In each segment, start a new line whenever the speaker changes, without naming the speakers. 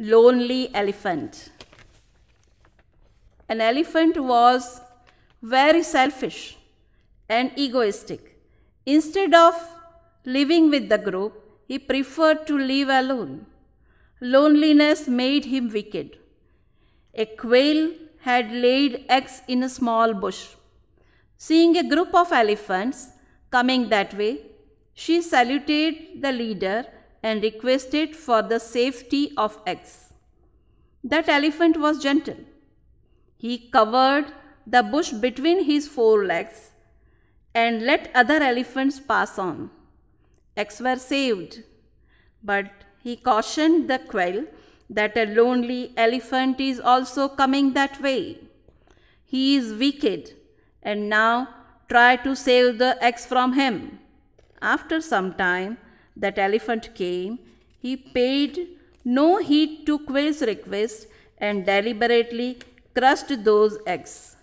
lonely elephant. An elephant was very selfish and egoistic. Instead of living with the group, he preferred to live alone. Loneliness made him wicked. A quail had laid eggs in a small bush. Seeing a group of elephants coming that way, she saluted the leader and requested for the safety of X. That elephant was gentle. He covered the bush between his four legs and let other elephants pass on. X were saved, but he cautioned the quail that a lonely elephant is also coming that way. He is wicked, and now try to save the eggs from him. After some time, that elephant came, he paid no heed to Quail's request and deliberately crushed those eggs.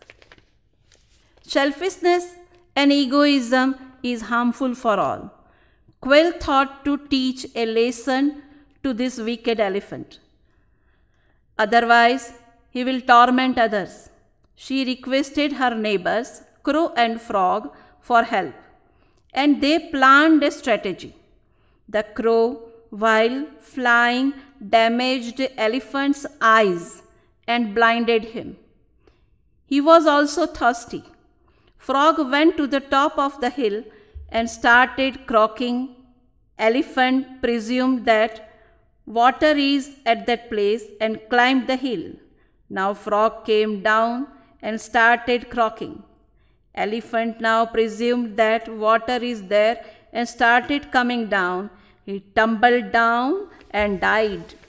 Selfishness and egoism is harmful for all. Quill thought to teach a lesson to this wicked elephant. Otherwise, he will torment others. She requested her neighbors, Crow and Frog, for help, and they planned a strategy. The crow, while flying, damaged elephant's eyes and blinded him. He was also thirsty. Frog went to the top of the hill and started croaking. Elephant presumed that water is at that place and climbed the hill. Now frog came down and started croaking. Elephant now presumed that water is there and started coming down. He tumbled down and died.